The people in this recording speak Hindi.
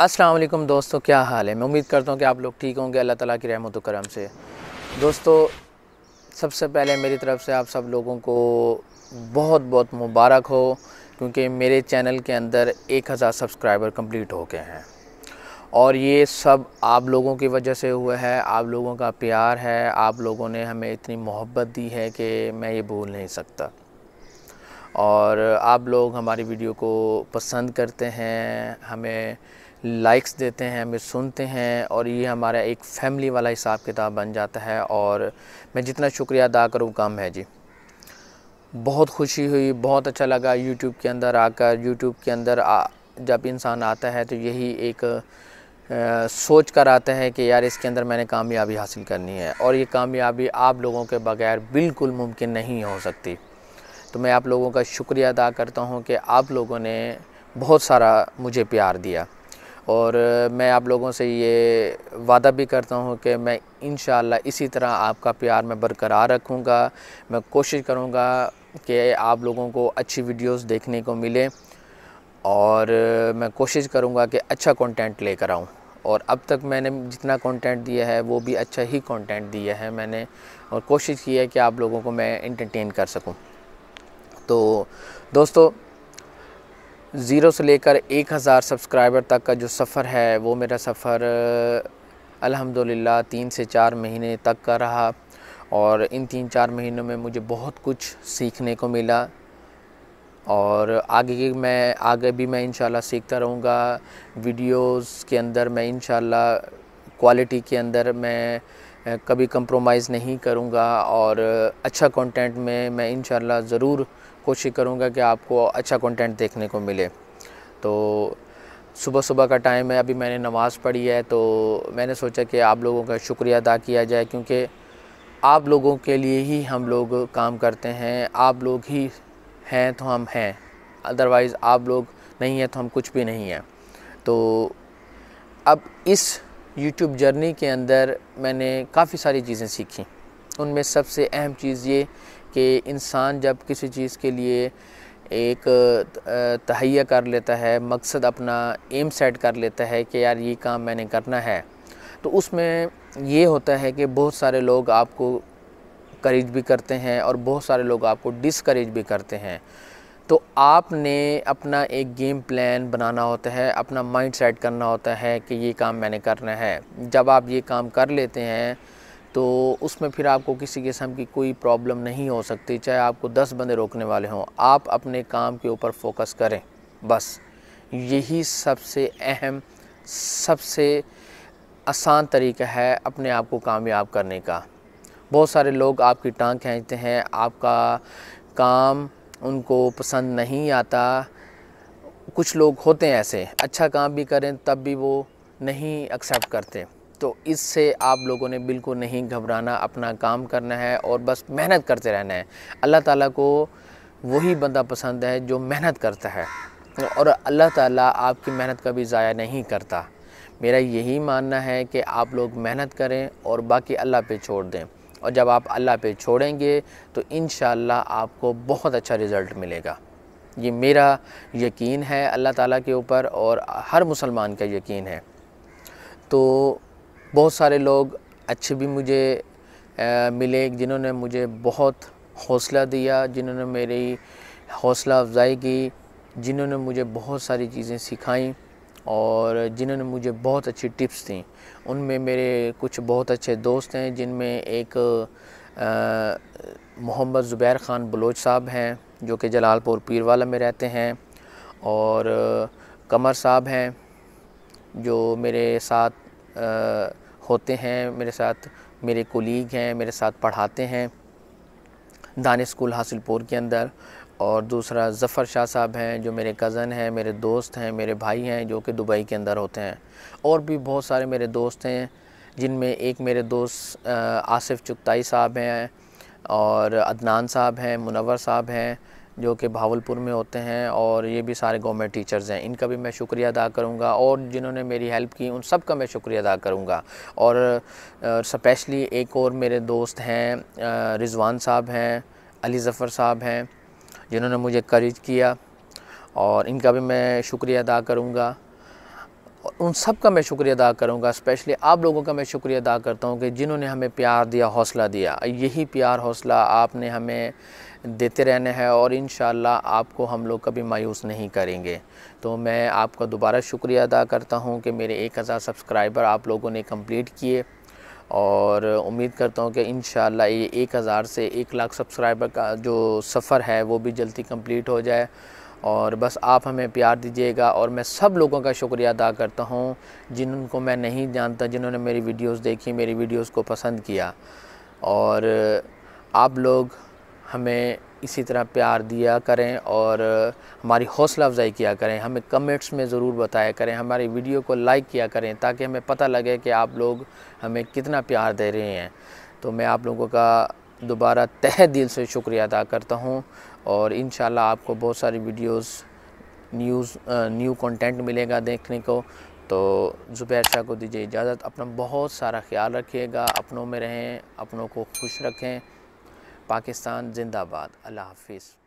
अस्सलाम वालेकुम दोस्तों क्या हाल है मैं उम्मीद करता हूँ कि आप लोग ठीक होंगे अल्लाह ताला की रहमत करम से दोस्तों सबसे पहले मेरी तरफ़ से आप सब लोगों को बहुत बहुत मुबारक हो क्योंकि मेरे चैनल के अंदर 1000 सब्सक्राइबर कंप्लीट हो गए हैं और ये सब आप लोगों की वजह से हुआ है आप लोगों का प्यार है आप लोगों ने हमें इतनी मोहब्बत दी है कि मैं ये भूल नहीं सकता और आप लोग हमारी वीडियो को पसंद करते हैं हमें लाइक्स देते हैं हमें सुनते हैं और ये हमारा एक फैमिली वाला हिसाब किताब बन जाता है और मैं जितना शुक्रिया अदा करूँ कम है जी बहुत खुशी हुई बहुत अच्छा लगा यूट्यूब के अंदर आकर यूट्यूब के अंदर आ, जब इंसान आता है तो यही एक आ, सोच कर आता है कि यार इसके अंदर मैंने कामयाबी हासिल करनी है और ये कामयाबी आप लोगों के बगैर बिल्कुल मुमकिन नहीं हो सकती तो मैं आप लोगों का शुक्रिया अदा करता हूँ कि आप लोगों ने बहुत सारा मुझे प्यार दिया और मैं आप लोगों से ये वादा भी करता हूँ कि मैं इन इसी तरह आपका प्यार मैं बरकरार रखूँगा मैं कोशिश करूँगा कि आप लोगों को अच्छी वीडियोस देखने को मिले और मैं कोशिश करूँगा कि अच्छा कंटेंट लेकर आऊँ और अब तक मैंने जितना कंटेंट दिया है वो भी अच्छा ही कंटेंट दिया है मैंने और कोशिश की है कि आप लोगों को मैं इंटरटेन कर सकूँ तो दोस्तों ज़ीरो से लेकर एक हज़ार सब्सक्राइबर तक का जो सफ़र है वो मेरा सफ़र अल्हम्दुलिल्लाह तीन से चार महीने तक का रहा और इन तीन चार महीनों में मुझे बहुत कुछ सीखने को मिला और आगे की मैं आगे भी मैं इन सीखता रहूँगा वीडियोस के अंदर मैं इन क्वालिटी के अंदर मैं कभी कंप्रोमाइज़ नहीं करूँगा और अच्छा कंटेंट में मैं इनशाला ज़रूर कोशिश करूँगा कि आपको अच्छा कंटेंट देखने को मिले तो सुबह सुबह का टाइम है अभी मैंने नमाज़ पढ़ी है तो मैंने सोचा कि आप लोगों का शुक्रिया अदा किया जाए क्योंकि आप लोगों के लिए ही हम लोग काम करते हैं आप लोग ही हैं तो हम हैं अदरवाइज़ आप लोग नहीं हैं तो हम कुछ भी नहीं हैं तो अब इस यूट्यूब जर्नी के अंदर मैंने काफ़ी सारी चीज़ें सीखी उनमें सबसे अहम चीज़ ये कि इंसान जब किसी चीज़ के लिए एक तहैया कर लेता है मकसद अपना एम सेट कर लेता है कि यार ये काम मैंने करना है तो उसमें ये होता है कि बहुत सारे लोग आपको करेज भी करते हैं और बहुत सारे लोग आपको डिसकरेज भी करते हैं तो आपने अपना एक गेम प्लान बनाना होता है अपना माइंड सेट करना होता है कि ये काम मैंने करना है जब आप ये काम कर लेते हैं तो उसमें फिर आपको किसी किस्म की कोई प्रॉब्लम नहीं हो सकती चाहे आपको दस बंदे रोकने वाले हों आप अपने काम के ऊपर फोकस करें बस यही सबसे अहम सबसे आसान तरीका है अपने आप को कामयाब करने का बहुत सारे लोग आपकी टांग खींचते हैं आपका काम उनको पसंद नहीं आता कुछ लोग होते हैं ऐसे अच्छा काम भी करें तब भी वो नहीं एक्सेप्ट करते तो इससे आप लोगों ने बिल्कुल नहीं घबराना अपना काम करना है और बस मेहनत करते रहना है अल्लाह ताला को वही बंदा पसंद है जो मेहनत करता है और अल्लाह ताला आपकी मेहनत कभी ज़ाया नहीं करता मेरा यही मानना है कि आप लोग मेहनत करें और बाकी अल्लाह पे छोड़ दें और जब आप अल्लाह पे छोड़ेंगे तो इन आपको बहुत अच्छा रिज़ल्ट मिलेगा ये मेरा यकीन है अल्लाह ताला के ऊपर और हर मुसलमान का यकीन है तो बहुत सारे लोग अच्छे भी मुझे आ, मिले जिन्होंने मुझे बहुत हौसला दिया जिन्होंने मेरी हौसला अफजाई की जिन्होंने मुझे बहुत सारी चीज़ें सिखाई और जिन्होंने मुझे बहुत अच्छी टिप्स दी उनमें मेरे कुछ बहुत अच्छे दोस्त हैं जिनमें एक मोहम्मद ज़ुबैर ख़ान बलोच साहब हैं जो कि जलालपुर पीरवाला में रहते हैं और कमर साहब हैं जो मेरे साथ आ, होते हैं मेरे साथ मेरे कोलीग हैं मेरे साथ पढ़ाते हैं दान स्कूल हासिलपुर के अंदर और दूसरा ज़फ़र शाह साहब हैं जो मेरे कज़न हैं मेरे दोस्त हैं मेरे भाई हैं जो कि दुबई के अंदर होते हैं और भी बहुत सारे मेरे दोस्त हैं जिनमें एक मेरे दोस्त आसिफ चुगताई साहब हैं और अदनान साहब हैं मुनवर साहब हैं जो कि भावलपुर में होते हैं और ये भी सारे गवर्नमेंट टीचर्स हैं इनका भी मैं शुक्रिया अदा करूँगा और जिन्होंने मेरी हेल्प की उन सब का मैं शुक्रिया अदा करूँगा और स्पेशली एक और मेरे दोस्त हैं रिजवान साहब हैं अली ज़फ़र साहब हैं जिन्होंने मुझे करेज किया और इनका भी मैं शुक्रिया अदा करूँगा और उन सब का मैं शुक्रिया अदा करूँगा स्पेशली आप लोगों का मैं शुक्रिया अदा करता हूँ कि जिन्होंने हमें प्यार दिया हौसला दिया यही प्यार हौसला आपने हमें देते रहने हैं और इन आपको हम लोग कभी मायूस नहीं करेंगे तो मैं आपका दोबारा शुक्रिया अदा करता हूँ कि मेरे एक हज़ार सब्सक्राइबर आप लोगों ने कम्प्लीट किए और उम्मीद करता हूँ कि इन ये एक हज़ार से एक लाख सब्सक्राइबर का जो सफ़र है वो भी जल्दी कंप्लीट हो जाए और बस आप हमें प्यार दीजिएगा और मैं सब लोगों का शुक्रिया अदा करता हूँ जिनको मैं नहीं जानता जिन्होंने मेरी वीडियोस देखी मेरी वीडियोस को पसंद किया और आप लोग हमें इसी तरह प्यार दिया करें और हमारी हौसला अफजाई किया करें हमें कमेंट्स में ज़रूर बताया करें हमारी वीडियो को लाइक किया करें ताकि हमें पता लगे कि आप लोग हमें कितना प्यार दे रहे हैं तो मैं आप लोगों का दोबारा तह दिल से शुक्रिया अदा करता हूँ और इन आपको बहुत सारी वीडियोज़ न्यूज़ न्यू कंटेंट मिलेगा देखने को तो ज़ुबैर शाह को दीजिए इजाज़त अपना बहुत सारा ख्याल रखिएगा अपनों में रहें अपनों को खुश रखें पाकिस्तान जिंदाबाद अल्लाह हाफिज़